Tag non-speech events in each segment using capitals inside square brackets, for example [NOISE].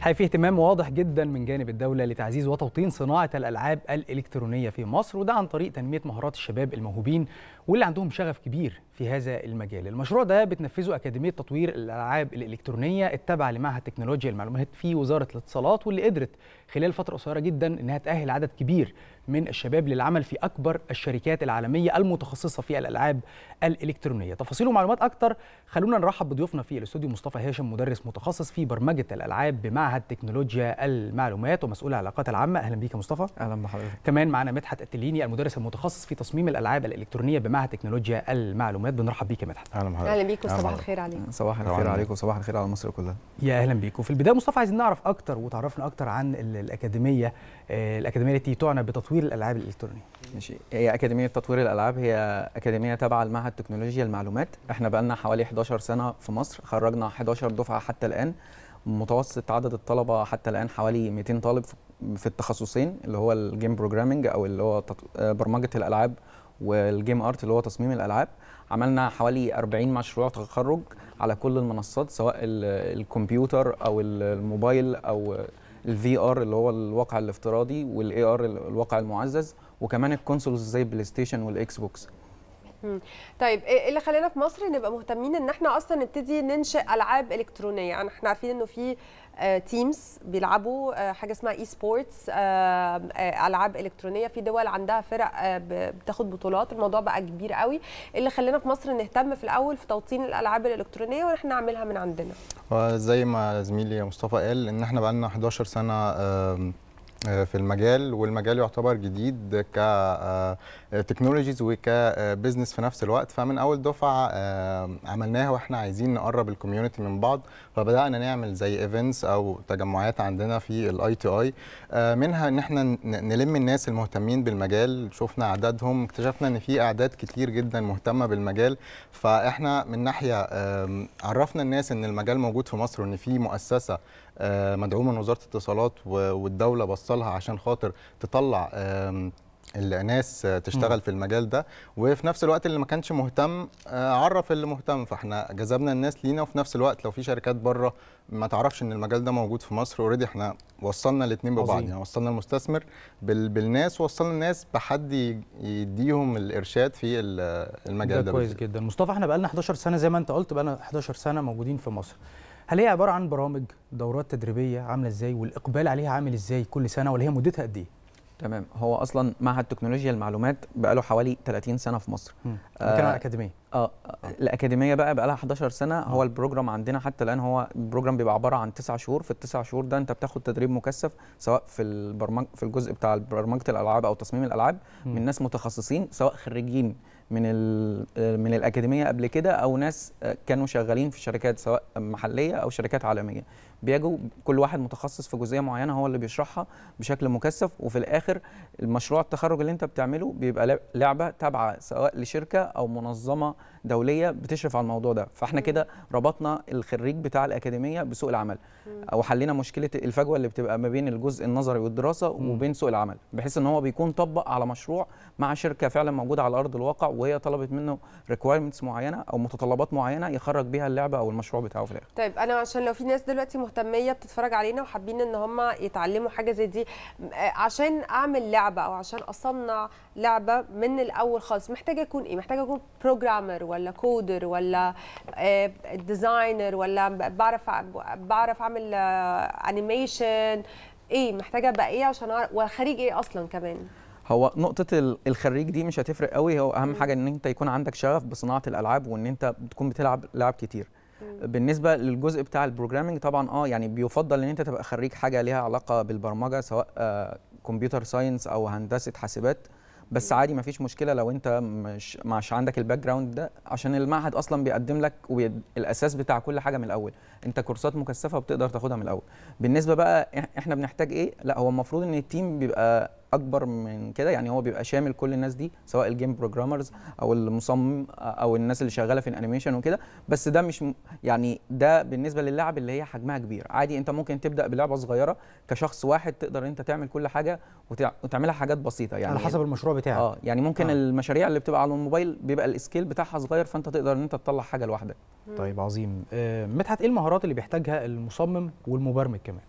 حيث في اهتمام واضح جدا من جانب الدولة لتعزيز وتوطين صناعة الألعاب الإلكترونية في مصر وده عن طريق تنمية مهارات الشباب الموهوبين واللي عندهم شغف كبير في هذا المجال المشروع ده بتنفذه أكاديمية تطوير الألعاب الإلكترونية التابعة لمعهد تكنولوجيا المعلومات في وزارة الاتصالات واللي قدرت خلال فترة قصيرة جدا أنها تأهل عدد كبير من الشباب للعمل في أكبر الشركات العالمية المتخصصة في الألعاب الإلكترونية تفاصيل ومعلومات أكتر خلونا نرحب بضيوفنا في الاستوديو مصطفى هاشم مدرس متخصص في برمجة الألعاب بمعهد تكنولوجيا المعلومات ومسؤول العلاقات العامة أهلا بيك يا مصطفى أهلا بحضرتك كمان معنا مدحت التليني المدرس المتخصص في تصميم الألعاب الإلكترونية بمعهد تكنولوجيا المعلومات المعلومات بنرحب بيك يا مدحت اهلا بحضرتك اهلا بيك وصباح الخير عليكم صباح الخير عليكم وصباح الخير على مصر كلها يا اهلا بيكم في البدايه مصطفى عايزين نعرف اكتر وتعرفنا اكتر عن الاكاديميه آه، الاكاديميه التي تعنى بتطوير الالعاب الالكترونيه ماشي هي اكاديميه تطوير الالعاب هي اكاديميه تابعه لمعهد تكنولوجيا المعلومات احنا بقى لنا حوالي 11 سنه في مصر خرجنا 11 دفعه حتى الان متوسط عدد الطلبه حتى الان حوالي 200 طالب في التخصصين اللي هو الجيم بروجرامنج او اللي هو آه، برمجه الالعاب والجيم ارت اللي هو تصميم الالعاب عملنا حوالي 40 مشروع تخرج على كل المنصات سواء الكمبيوتر او الموبايل او الفي ار اللي هو الواقع الافتراضي والاي ار الواقع المعزز وكمان الكونسولز زي البلاي ستيشن والاكس بوكس طيب ايه اللي خلانا في مصر نبقى مهتمين ان احنا اصلا نبتدي ننشئ العاب الكترونيه يعني احنا عارفين انه في تيمز آه، بيلعبوا آه، حاجه اسمها اي آه، سبورتس العاب الكترونيه في دول عندها فرق بتاخد بطولات الموضوع بقى كبير قوي اللي خلينا في مصر نهتم في الاول في توطين الالعاب الالكترونيه واحنا نعملها من عندنا زي ما زميلي مصطفى قال ان احنا بقى لنا 11 سنه في المجال والمجال يعتبر جديد كتكنولوجيز آه، وكبزنس آه، في نفس الوقت فمن اول دفعه آه، عملناها واحنا عايزين نقرب الكوميونتي من بعض فبدانا نعمل زي ايفنتس او تجمعات عندنا في الاي تي اي منها ان احنا نلم الناس المهتمين بالمجال شفنا اعدادهم اكتشفنا ان في اعداد كتير جدا مهتمه بالمجال فاحنا من ناحيه عرفنا الناس ان المجال موجود في مصر وان في مؤسسه آه، مدعومه من وزاره الاتصالات والدوله بصلها عشان خاطر تطلع الناس تشتغل في المجال ده وفي نفس الوقت اللي ما كانش مهتم آه، عرف اللي مهتم فاحنا جذبنا الناس لينا وفي نفس الوقت لو في شركات بره ما تعرفش ان المجال ده موجود في مصر اوريدي احنا وصلنا الاثنين ببعض يعني وصلنا المستثمر بالناس وصلنا الناس بحد يديهم الارشاد في المجال ده, ده كويس جدا مصطفى احنا بقى لنا 11 سنه زي ما انت قلت بقى لنا 11 سنه موجودين في مصر هل هي عباره عن برامج دورات تدريبيه عامله ازاي والاقبال عليها عامل ازاي كل سنه ولا هي مدتها قد ايه تمام هو اصلا معهد تكنولوجيا المعلومات بقى له حوالي 30 سنه في مصر بنتكلم آه على الاكاديميه آه, آه, الاكاديميه بقى بقى لها 11 سنه هو آه. البروجرام عندنا حتى الان هو البروجرام بيبقى عباره عن 9 شهور في التسع شهور ده انت بتاخد تدريب مكثف سواء في البرمج في الجزء بتاع برمجه الالعاب او تصميم الالعاب م. من ناس متخصصين سواء خريجين من من الاكاديميه قبل كده او ناس كانوا شغالين في شركات سواء محليه او شركات عالميه بيجوا كل واحد متخصص في جزئيه معينه هو اللي بيشرحها بشكل مكثف وفي الاخر المشروع التخرج اللي انت بتعمله بيبقى لعبه تابعه سواء لشركه او منظمه دوليه بتشرف على الموضوع ده فاحنا كده ربطنا الخريج بتاع الاكاديميه بسوق العمل او حلينا مشكله الفجوه اللي بتبقى ما بين الجزء النظري والدراسه وبين سوق العمل بحيث ان هو بيكون طبق على مشروع مع شركه فعلا موجوده على ارض الواقع وهي طلبت منه ريكوايرمنتس معينه او متطلبات معينه يخرج بيها اللعبه او المشروع بتاعه في الاخر طيب انا عشان لو في ناس دلوقتي مهتميه بتتفرج علينا وحابين ان هم يتعلموا حاجه زي دي آه، عشان اعمل لعبه او عشان اصنع لعبه من الاول خالص محتاجه اكون ايه محتاجه اكون بروجرامر ولا كودر ولا ديزاينر آه، ولا بعرف بعرف اعمل انيميشن آه، ايه محتاجه ابقى ايه عشان اعرف وخريج ايه اصلا كمان هو نقطة الخريج دي مش هتفرق قوي هو أهم حاجة إن أنت يكون عندك شغف بصناعة الألعاب وإن أنت بتكون بتلعب لعب كتير. بالنسبه للجزء بتاع البروجرامنج طبعا اه يعني بيفضل ان انت تبقى خريج حاجه ليها علاقه بالبرمجه سواء آه، كمبيوتر ساينس او هندسه حاسبات بس عادي ما فيش مشكله لو انت مش مش عندك الباك جراوند ده عشان المعهد اصلا بيقدم لك الاساس بتاع كل حاجه من الاول انت كورسات مكثفه وبتقدر تاخدها من الاول بالنسبه بقى احنا بنحتاج ايه لا هو المفروض ان التيم بيبقى اكبر من كده يعني هو بيبقى شامل كل الناس دي سواء الجيم بروجرامرز او المصمم او الناس اللي شغاله في الانيميشن وكده بس ده مش يعني ده بالنسبه للعب اللي هي حجمها كبير عادي انت ممكن تبدا بلعبه صغيره كشخص واحد تقدر انت تعمل كل حاجه وتعملها حاجات بسيطه يعني على حسب المشروع بتاعك اه يعني ممكن آه. المشاريع اللي بتبقى على الموبايل بيبقى السكيل بتاعها صغير فانت تقدر ان انت تطلع حاجه لوحدك طيب عظيم آه مدحت ايه المهارات اللي بيحتاجها المصمم والمبرمج كمان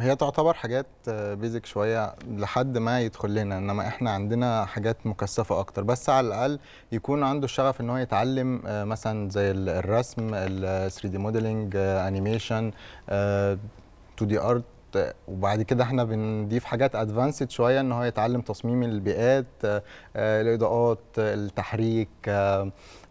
هي تعتبر حاجات بيزك آه، شويه لحد ما يدخل لنا انما احنا عندنا حاجات مكثفه اكتر بس على الاقل يكون عنده الشغف ان هو يتعلم آه، مثلا زي الرسم ال 3 دي موديلنج انيميشن 2 دي ارت وبعد كده احنا بنضيف حاجات ادفانسد شويه ان هو يتعلم تصميم البيئات آه، الاضاءات التحريك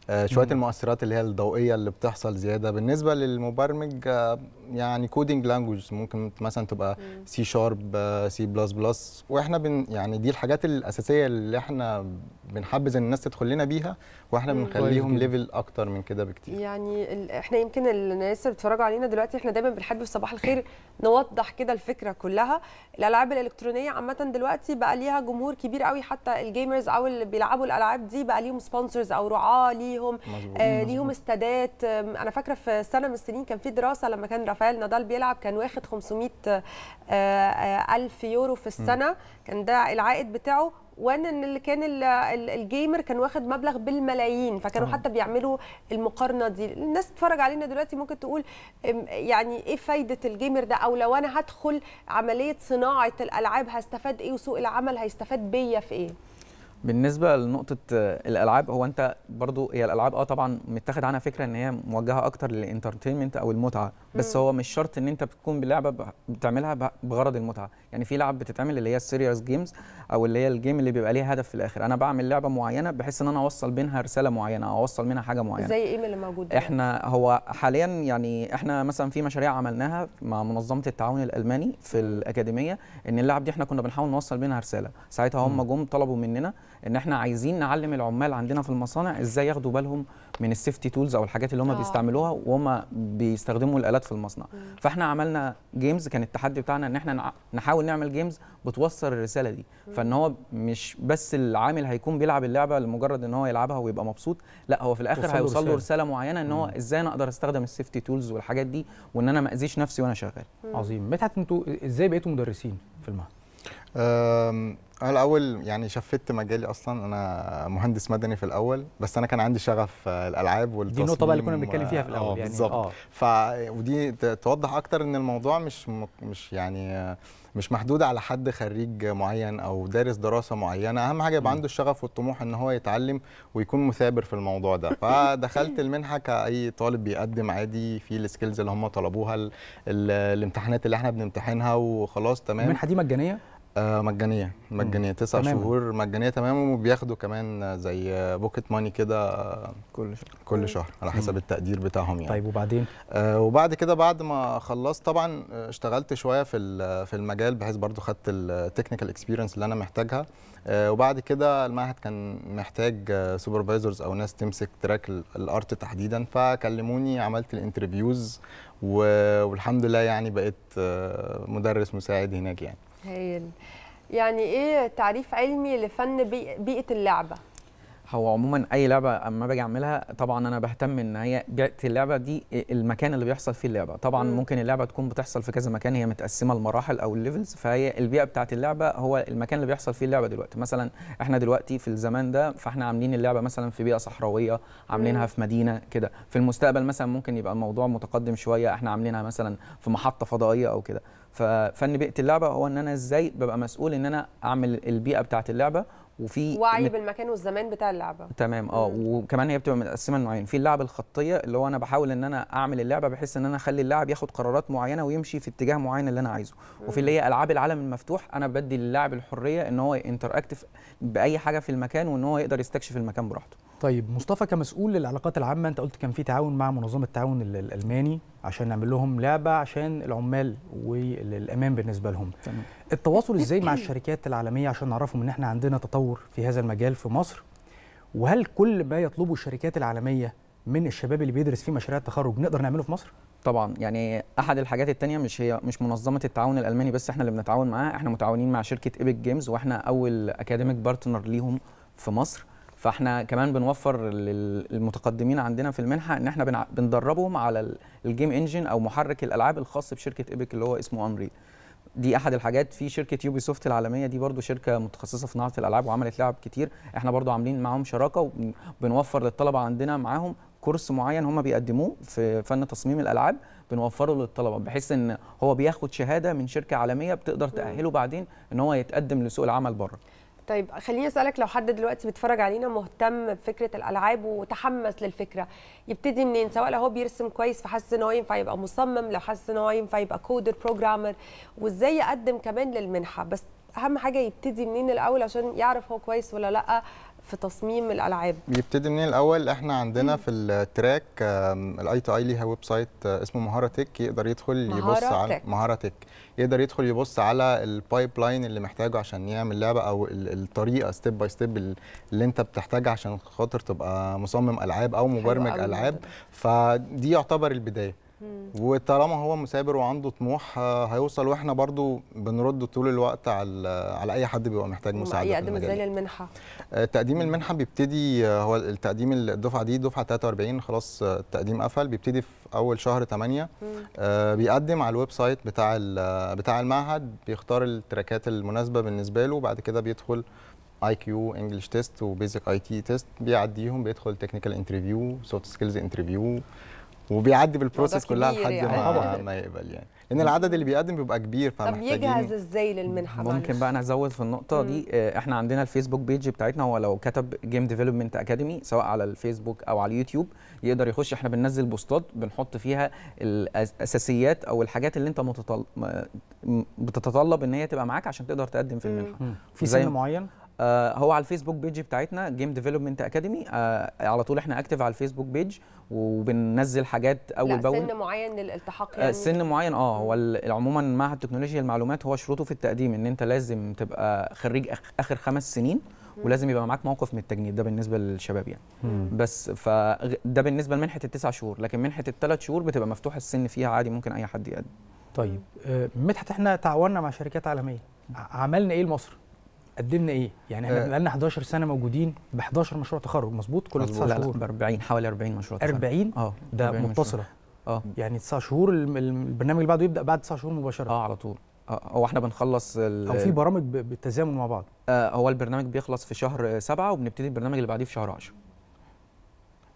آه، شويه المؤثرات اللي هي الضوئيه اللي بتحصل زياده بالنسبه للمبرمج آه، يعني كودنج لانجوج ممكن مثلا تبقى سي شارب سي بلس بلس واحنا بن يعني دي الحاجات الاساسيه اللي احنا بنحبذ ان الناس تدخل لنا بيها واحنا بنخليهم ليفل اكتر من كده بكتير يعني احنا يمكن الناس اللي بتتفرجوا علينا دلوقتي احنا دايما بنحب في صباح الخير نوضح كده الفكره كلها الالعاب الالكترونيه عامه دلوقتي بقى ليها جمهور كبير قوي حتى الجيمرز او اللي بيلعبوا الالعاب دي بقى ليهم سبونسرز او رعاه ليه ليهم مزبوط. آه، ليهم استادات انا فاكره في سنه من السنين كان في دراسه لما كان رافائيل نادال بيلعب كان واخد 500 آه، آه، الف يورو في السنه م. كان ده العائد بتاعه وان اللي كان الجيمر كان واخد مبلغ بالملايين فكانوا حتى بيعملوا المقارنه دي الناس تتفرج علينا دلوقتي ممكن تقول يعني ايه فايده الجيمر ده او لو انا هدخل عمليه صناعه الالعاب هستفاد ايه وسوق العمل هيستفاد بيا في ايه بالنسبه لنقطه آه، الالعاب هو انت برضو هي الالعاب اه طبعا متاخد عنها فكره ان هي موجهه اكتر للانترتينمنت او المتعه بس هو مش شرط ان انت بتكون بلعبه بتعملها بغرض المتعه يعني في لعب بتتعمل اللي هي السيريس جيمز او اللي هي الجيم اللي بيبقى ليها هدف في الاخر انا بعمل لعبه معينه بحيث ان انا اوصل بينها رساله معينه او اوصل منها حاجه معينه زي ايه اللي موجود ده؟ احنا هو حاليا يعني احنا مثلا في مشاريع عملناها مع منظمه التعاون الالماني في الاكاديميه ان اللعب دي احنا كنا بنحاول نوصل بينها رساله ساعتها هم جم طلبوا مننا ان احنا عايزين نعلم العمال عندنا في المصانع ازاي ياخدوا بالهم من السيفتي تولز او الحاجات اللي هم آه. بيستعملوها وهم بيستخدموا الالات في المصنع مم. فاحنا عملنا جيمز كان التحدي بتاعنا ان احنا نحاول نعمل جيمز بتوصل الرساله دي مم. فان هو مش بس العامل هيكون بيلعب اللعبه لمجرد ان هو يلعبها ويبقى مبسوط لا هو في الاخر هيوصل له رساله معينه ان هو ازاي انا اقدر استخدم السيفتي تولز والحاجات دي وان انا ما اذيش نفسي وانا شغال عظيم متى انتوا ازاي بقيتوا مدرسين في المعهد انا الاول يعني شفت مجالي اصلا انا مهندس مدني في الاول بس انا كان عندي شغف الالعاب والتصميم دي النقطه بقى اللي كنا بنتكلم فيها في الاول آه يعني بالظبط آه. ف ودي توضح اكتر ان الموضوع مش مش يعني مش محدود على حد خريج معين او دارس دراسه معينه اهم حاجه يبقى عنده الشغف والطموح ان هو يتعلم ويكون مثابر في الموضوع ده فدخلت [LAUGHS] المنحه كاي طالب بيقدم عادي في السكيلز اللي هم طلبوها الامتحانات اللي احنا بنمتحنها وخلاص تمام المنحه دي مجانيه آه، مجانيه مجانيه تسع شهور مجانيه تمام وبياخدوا كمان زي بوكيت ماني كده كل شهر كل شهر على حسب التقدير بتاعهم يعني طيب وبعدين آه، وبعد كده بعد ما خلصت طبعا اشتغلت شويه في في المجال بحيث برضو خدت التكنيكال اكسبيرينس اللي انا محتاجها آه، وبعد كده المعهد كان محتاج سوبرفايزرز او ناس تمسك تراك الارت تحديدا فكلموني عملت الانترفيوز والحمد لله يعني بقيت مدرس مساعد هناك يعني هايل يعني ايه تعريف علمي لفن بيئه اللعبه هو عموما اي لعبه اما باجي اعملها طبعا انا بهتم ان هي بيئه اللعبه دي آه، المكان اللي بيحصل فيه اللعبه طبعا م. ممكن اللعبه تكون بتحصل في كذا مكان هي متقسمه لمراحل او الليفلز فهي البيئه بتاعه اللعبه هو المكان اللي بيحصل فيه اللعبه دلوقتي مثلا احنا دلوقتي في الزمان ده فاحنا عاملين اللعبه مثلا في بيئه صحراويه عاملينها في مدينه كده في المستقبل مثلا ممكن يبقى الموضوع متقدم شويه احنا عاملينها مثلا في محطه فضائيه او كده ففن بيئه اللعبه هو ان انا ازاي ببقى مسؤول ان انا اعمل البيئه بتاعه اللعبه وفي وعي بالمكان والزمان بتاع اللعبه تمام اه وكمان هي بتبقى متقسمه نوعين في اللعبه الخطيه اللي هو انا بحاول ان انا اعمل اللعبه بحيث ان انا اخلي اللاعب ياخد قرارات معينه ويمشي في اتجاه معين اللي انا عايزه مم. وفي اللي هي العاب العالم المفتوح انا بدي للاعب الحريه ان هو انتر اكتف باي حاجه في المكان وان هو يقدر يستكشف المكان براحته طيب مصطفى كمسؤول للعلاقات العامه انت قلت كان في تعاون مع منظمه التعاون الالماني عشان نعمل لهم لعبه عشان العمال والامان بالنسبه لهم تمام. التواصل ازاي مع [COUGHS] الشركات العالميه عشان نعرفهم ان احنا عندنا تطور في هذا المجال في مصر وهل كل ما يطلبه الشركات العالميه من الشباب اللي بيدرس في مشاريع التخرج نقدر نعمله في مصر طبعا يعني احد الحاجات التانية مش هي مش منظمه التعاون الالماني بس احنا اللي بنتعاون معاها احنا متعاونين مع شركه ايبك جيمز واحنا اول اكاديميك بارتنر ليهم في مصر فاحنا كمان بنوفر للمتقدمين عندنا في المنحه ان احنا بندربهم على الجيم انجن او محرك الالعاب الخاص بشركه ايبك اللي هو اسمه انريل دي احد الحاجات في شركه يوبي سوفت العالميه دي برضو شركه متخصصه في صناعه الالعاب وعملت لعب كتير احنا برضو عاملين معاهم شراكه وبنوفر للطلبه عندنا معاهم كورس معين هم بيقدموه في فن تصميم الالعاب بنوفره للطلبه بحيث ان هو بياخد شهاده من شركه عالميه بتقدر تاهله بعدين ان هو يتقدم لسوق العمل بره طيب خليني اسالك لو حد دلوقتي بيتفرج علينا مهتم بفكره الالعاب وتحمس للفكره يبتدي منين سواء لو هو بيرسم كويس فحس ان هو ينفع يبقى مصمم لو حس ان هو ينفع يبقى كودر بروجرامر وازاي يقدم كمان للمنحه بس اهم حاجه يبتدي منين الاول عشان يعرف هو كويس ولا لا في تصميم الالعاب بيبتدي من الاول احنا عندنا مم. في التراك الاي تي اي ليها ويب سايت آه، اسمه مهاره تك يقدر يدخل مهارة يبص تك. على مهاره تك يقدر يدخل يبص على البايب لاين اللي محتاجه عشان يعمل لعبه او الطريقه ستيب باي ستيب اللي انت بتحتاجها عشان خاطر تبقى مصمم العاب او مبرمج العاب فدي يعتبر البدايه وطالما هو مثابر وعنده طموح آه، هيوصل واحنا برضو بنرد طول الوقت على على اي حد بيبقى محتاج مساعده يقدم ازاي للمنحه آه، تقديم المنحه بيبتدي آه، هو التقديم الدفعه دي دفعه 43 خلاص التقديم قفل بيبتدي في اول شهر 8 بيقدم على الويب سايت بتاع بتاع المعهد بيختار التراكات المناسبه بالنسبه له وبعد كده بيدخل اي كيو انجلش تيست وبيزك اي تي تيست بيعديهم بيدخل تكنيكال انترفيو سوفت سكيلز انترفيو وبيعدي بالبروسيس كلها لحد يعني. ما, ما يقبل يعني لان العدد اللي بيقدم بيبقى كبير فمحتاجين طب يجهز ازاي للمنحه ممكن بقى انا ازود في النقطه دي آه، احنا عندنا الفيسبوك بيج بتاعتنا هو لو كتب جيم ديفلوبمنت اكاديمي سواء على الفيسبوك او على اليوتيوب يقدر يخش احنا بننزل بوستات بنحط فيها الاساسيات او الحاجات اللي انت متطل... بتتطلب ان هي تبقى معاك عشان تقدر تقدم في المنحه في سن معين آه، هو على الفيسبوك بيج بتاعتنا جيم ديفلوبمنت اكاديمي على طول احنا اكتف على الفيسبوك بيج وبننزل حاجات اول باول سن معين للالتحاق آه، يعني سن معين اه هو عموما معهد تكنولوجيا المعلومات هو شروطه في التقديم ان انت لازم تبقى خريج اخر خمس سنين ولازم يبقى معاك موقف من التجنيد ده بالنسبه للشباب يعني مم. بس فده بالنسبه لمنحه التسع شهور لكن منحه الثلاث شهور بتبقى مفتوحه السن فيها عادي ممكن اي حد يقدم طيب آه، مدحت احنا تعاوننا مع شركات عالميه عملنا ايه لمصر قدمنا ايه؟ يعني احنا بقى لنا 11 سنه موجودين ب 11 مشروع تخرج مظبوط؟ كل 9 شهور ب 40 حوالي 40 مشروع تخرج 40 اه ده متصله اه يعني 9 شهور البرنامج اللي بعده يبدا بعد 9 شهور مباشره اه على طول آه، هو احنا بنخلص او في برامج بالتزامن مع بعض آه هو البرنامج بيخلص في شهر 7 وبنبتدي البرنامج اللي بعديه في شهر 10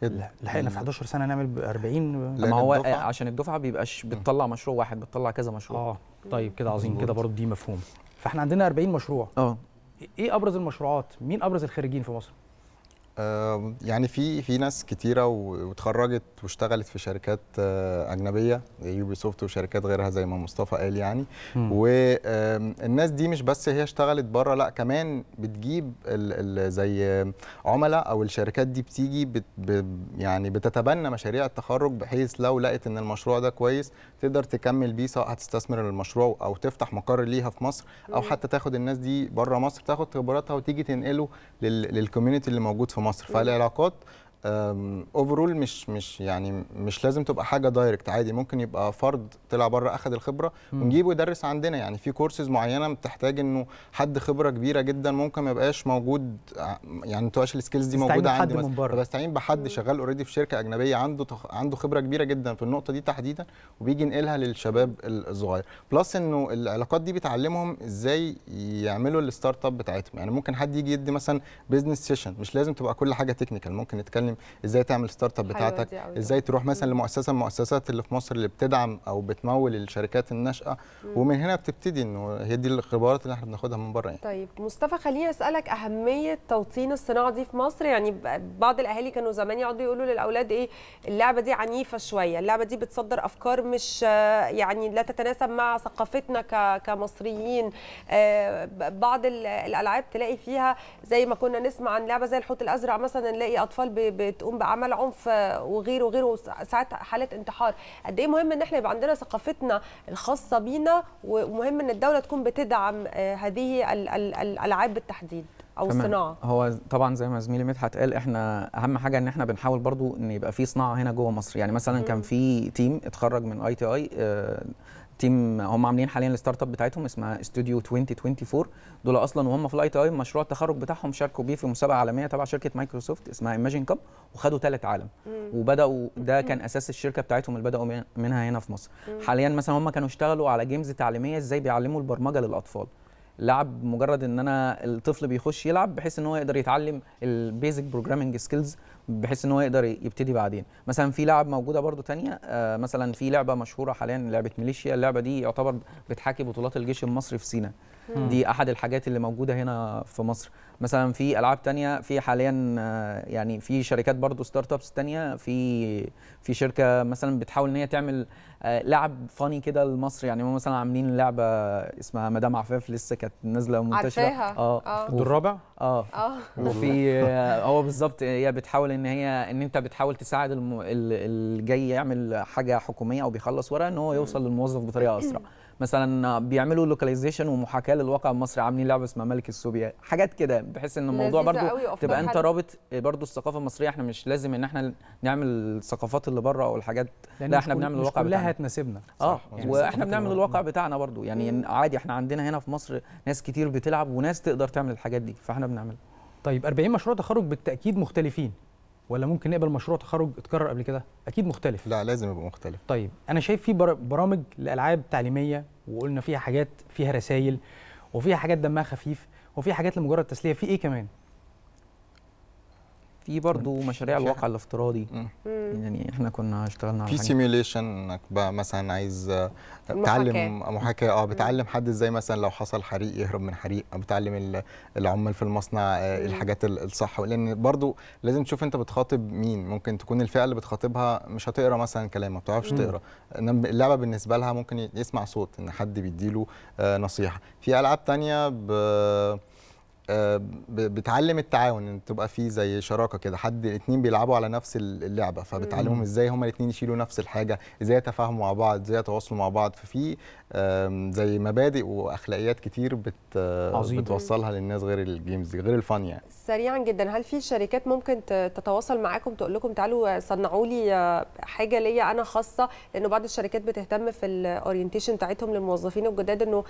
لا لحقنا في 11 سنه نعمل 40 ما هو الدفعة. عشان الدفعه بيبقاش آه. بتطلع مشروع واحد بتطلع كذا مشروع اه طيب كده عظيم كده برضه دي مفهوم فاحنا عندنا 40 مشروع اه ايه ابرز المشروعات مين ابرز الخريجين في مصر يعني في في ناس كتيره واتخرجت واشتغلت في شركات آه، اجنبيه يوبي سوفت وشركات غيرها زي ما مصطفى قال يعني والناس دي مش بس هي اشتغلت بره لا كمان بتجيب ال ال زي عملاء او الشركات دي بتيجي بت يعني بتتبنى مشاريع التخرج بحيث لو لقت ان المشروع ده كويس تقدر تكمل بيه سواء هتستثمر المشروع او تفتح مقر ليها في مصر او حتى تاخد الناس دي بره مصر تاخد خبراتها وتيجي تنقله للكوميونتي اللي موجود في مصر مصر فالعلاقات اوفرول مش مش يعني مش لازم تبقى حاجه دايركت عادي ممكن يبقى فرد طلع بره اخذ الخبره ونجيبه يدرس عندنا يعني في كورسز معينه بتحتاج انه حد خبره كبيره جدا ممكن ما يبقاش موجود آه، يعني ما تبقاش السكيلز دي موجوده عندي من بره بستعين بحد شغال اوريدي في شركه اجنبيه عنده تخ... عنده خبره كبيره جدا في النقطه دي تحديدا وبيجي ينقلها للشباب الصغير بلس انه العلاقات دي بتعلمهم ازاي يعملوا الستارت اب بتاعتهم يعني ممكن حد يجي يدي مثلا بزنس سيشن مش لازم تبقى كل حاجه تكنيكال ممكن نتكلم بتتعلم ازاي تعمل ستارت اب بتاعتك ازاي تروح مثلا لمؤسسه من المؤسسات اللي في مصر اللي بتدعم او بتمول الشركات الناشئه ومن هنا بتبتدي انه هي دي الخبرات اللي احنا بناخدها من بره يعني. طيب مصطفى خليني اسالك اهميه توطين الصناعه دي في مصر يعني بعض الاهالي كانوا زمان يقعدوا يقولوا للاولاد ايه اللعبه دي عنيفه شويه اللعبه دي بتصدر افكار مش يعني لا تتناسب مع ثقافتنا كمصريين آه، بعض الالعاب تلاقي فيها زي ما كنا نسمع عن لعبه زي الحوت الازرق مثلا نلاقي اطفال بتقوم بعمل عنف وغيره وغيره ساعات حالات انتحار قد ايه مهم ان احنا يبقى عندنا ثقافتنا الخاصه بينا ومهم ان الدوله تكون بتدعم آه، هذه الالعاب بالتحديد او تمام. الصناعه هو طبعا زي ما زميلي مدحت قال احنا اهم حاجه ان احنا بنحاول برضو ان يبقى في صناعه هنا جوه مصر يعني مثلا م. كان في تيم اتخرج من اي تي اي تيم هم عاملين حاليا الستارت اب بتاعتهم اسمها استوديو 2024 دول اصلا وهم في الاي تي اي مشروع التخرج بتاعهم شاركوا بيه في مسابقه عالميه تبع شركه مايكروسوفت اسمها ايماجين كاب وخدوا ثالث عالم وبداوا ده كان اساس الشركه بتاعتهم اللي بداوا منها هنا في مصر حاليا مثلا هم كانوا اشتغلوا على جيمز تعليميه ازاي بيعلموا البرمجه للاطفال لعب مجرد ان انا الطفل بيخش يلعب بحيث ان هو يقدر يتعلم البيزك بروجرامنج سكيلز بحيث ان هو يقدر يبتدي بعدين مثلا في لعب موجوده برده تانية آه، مثلا في لعبه مشهوره حاليا لعبه ميليشيا اللعبه دي يعتبر بتحاكي بطولات الجيش المصري في سينا دي احد الحاجات اللي موجوده هنا في مصر مثلا في العاب تانية في حاليا آه، يعني في شركات برضه ستارت ابس تانية في في شركه مثلا بتحاول ان هي تعمل آه، لعب فاني كده لمصر يعني هم مثلا عاملين لعبه اسمها مدام عفاف لسه كانت نازله ومنتشره اه اه دور الرابع اه اه وفي آه، هو بالظبط هي بتحاول ان هي ان انت بتحاول تساعد الم... اللي جاي يعمل حاجه حكوميه او بيخلص ورقه ان هو يوصل للموظف بطريقه اسرع مثلا بيعملوا لوكاليزيشن ومحاكاه للواقع المصري عاملين لعبه اسمها ملك السوبيا حاجات كده بحيث ان الموضوع برضو تبقى انت رابط آه، برضو الثقافه المصريه احنا مش لازم ان احنا نعمل الثقافات اللي بره او الحاجات لا احنا بنعمل الواقع بتاعنا كلها هتناسبنا اه واحنا يعني بنعمل الواقع بتاعنا برضو يعني عادي احنا عندنا هنا في مصر ناس كتير بتلعب وناس تقدر تعمل الحاجات دي فاحنا بنعملها طيب 40 مشروع تخرج بالتاكيد مختلفين ولا ممكن نقبل مشروع تخرج اتكرر قبل كده اكيد مختلف لا لازم يبقى مختلف طيب انا شايف في برامج لالعاب تعليميه وقلنا فيها حاجات فيها رسائل وفيها حاجات دمها خفيف وفيها حاجات لمجرد تسليه في ايه كمان في برضه مشاريع الواقع الافتراضي يعني احنا كنا اشتغلنا في سيميوليشن انك مثلا عايز آه، تعلم محاكاه اه بتعلم حد ازاي مثلا لو حصل حريق يهرب من حريق او بتعلم العمال في المصنع آه، الحاجات الصح لان برضه لازم تشوف انت بتخاطب مين ممكن تكون الفئه اللي بتخاطبها مش هتقرا مثلا كلام ما بتعرفش تقرا اللعبه بالنسبه لها ممكن يسمع صوت ان حد بيديله آه، نصيحه في العاب ثانيه ب بتعلم التعاون ان تبقى في زي شراكه كده حد اتنين بيلعبوا على نفس اللعبه فبتعلمهم ازاي هما الاتنين يشيلوا نفس الحاجه ازاي يتفاهموا مع بعض ازاي يتواصلوا مع بعض ففي زي مبادئ واخلاقيات كتير بت عظيم. بتوصلها للناس غير الجيمز غير الفن يعني سريعا جدا هل في شركات ممكن تتواصل معاكم تقول لكم تعالوا صنعوا لي آه، حاجه ليا انا خاصه لانه بعض الشركات بتهتم في الاورينتيشن بتاعتهم للموظفين الجداد انه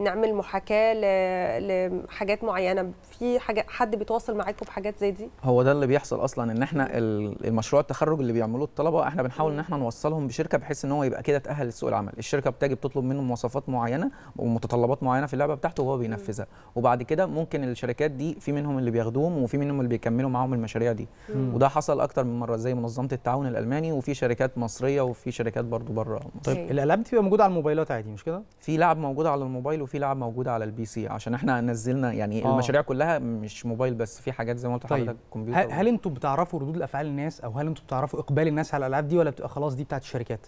نعمل محاكاه لحاجات معينه معينه في حاجه حد بيتواصل معاكم بحاجات زي دي هو ده اللي بيحصل اصلا ان احنا المشروع التخرج اللي بيعملوه الطلبه احنا بنحاول ان احنا نوصلهم بشركه بحيث ان هو يبقى كده اتاهل لسوق العمل الشركه بتجي بتطلب منه مواصفات معينه ومتطلبات معينه في اللعبه بتاعته وهو بينفذها وبعد كده ممكن الشركات دي في منهم اللي بياخدوهم وفي منهم اللي بيكملوا معاهم المشاريع دي مم. وده حصل اكتر من مره زي منظمه التعاون الالماني وفي شركات مصريه وفي شركات برضو بره طيب الالعاب دي بتبقى موجوده على الموبايلات عادي مش كده في لعب موجوده على الموبايل وفي لعب موجوده على البي سي عشان احنا نزلنا يعني آه. آه. المشاريع كلها مش موبايل بس في حاجات زي ما قلت طيب. حضرتك كمبيوتر هل, هل انتوا بتعرفوا ردود الافعال الناس او هل انتوا بتعرفوا اقبال الناس على الالعاب دي ولا بتبقى خلاص دي بتاعت الشركات؟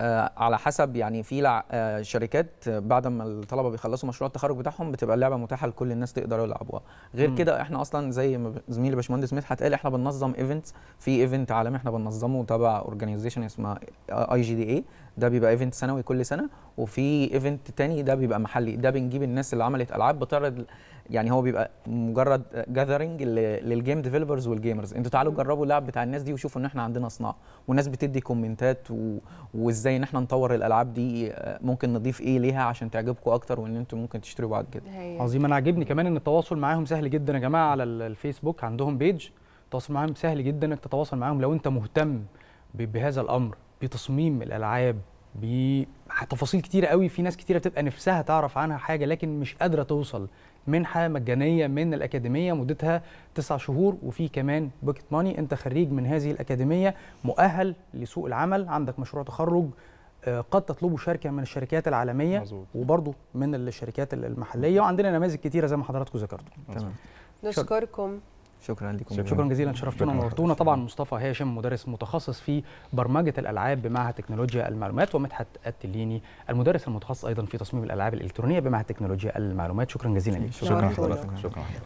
آه على حسب يعني في لع... آه شركات بعد ما الطلبه بيخلصوا مشروع التخرج بتاعهم بتبقى اللعبه متاحه لكل الناس تقدروا يلعبوها غير كده احنا اصلا زي ما زميلي باشمهندس مدحت قال احنا بننظم ايفنتس في ايفنت عالمي احنا بننظمه تبع اورجانيزيشن اسمها اي جي دي اي ده بيبقى ايفنت سنوي كل سنه وفي ايفنت تاني ده بيبقى محلي ده بنجيب الناس اللي عملت العاب بتعرض يعني هو بيبقى مجرد جاذرنج للجيم ديفلوبرز والجيمرز انتوا تعالوا جربوا اللعب بتاع الناس دي وشوفوا ان احنا عندنا صناعه والناس بتدي كومنتات و... وازاي ان احنا نطور الالعاب دي ممكن نضيف ايه ليها عشان تعجبكم اكتر وان انتوا ممكن تشتروا بعد كده عظيم انا عاجبني كمان ان التواصل معاهم سهل جدا يا جماعه على الفيسبوك عندهم بيج التواصل معاهم سهل جدا انك تتواصل معاهم لو انت مهتم بهذا الامر بتصميم الالعاب بتفاصيل كتيرة قوي في ناس كتيرة بتبقى نفسها تعرف عنها حاجة لكن مش قادرة توصل منحة مجانية من الأكاديمية مدتها تسع شهور وفي كمان بوكيت ماني أنت خريج من هذه الأكاديمية مؤهل لسوق العمل عندك مشروع تخرج آه، قد تطلبه شركة من الشركات العالمية وبرضه من الشركات المحلية وعندنا نماذج كتيرة زي ما حضراتكم ذكرتوا تمام نشكركم شكرا لكم شكرا, شكرا جزيلا شرفتونا ونورتونا طبعا مصطفى هاشم مدرس متخصص في برمجه الالعاب بمعهد تكنولوجيا المعلومات ومدحت التليني المدرس المتخصص ايضا في تصميم الالعاب الالكترونيه بمعهد تكنولوجيا المعلومات شكرا جزيلا لك شكرا, شكرا حضرتك شكرا, شكرا.